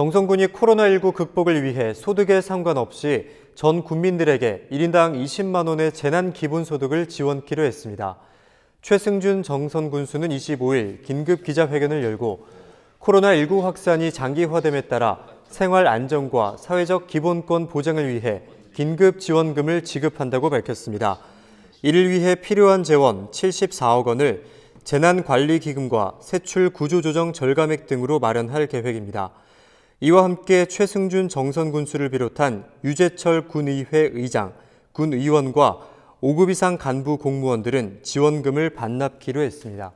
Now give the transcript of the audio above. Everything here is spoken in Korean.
정성군이 코로나19 극복을 위해 소득에 상관없이 전 국민들에게 1인당 20만 원의 재난 기본 소득을 지원키로 했습니다. 최승준 정선 군수는 25일 긴급 기자회견을 열고 코로나19 확산이 장기화됨에 따라 생활 안정과 사회적 기본권 보장을 위해 긴급 지원금을 지급한다고 밝혔습니다. 이를 위해 필요한 재원 74억 원을 재난관리기금과 세출 구조조정 절감액 등으로 마련할 계획입니다. 이와 함께 최승준 정선 군수를 비롯한 유재철 군의회 의장, 군의원과 5급 이상 간부 공무원들은 지원금을 반납키로 했습니다.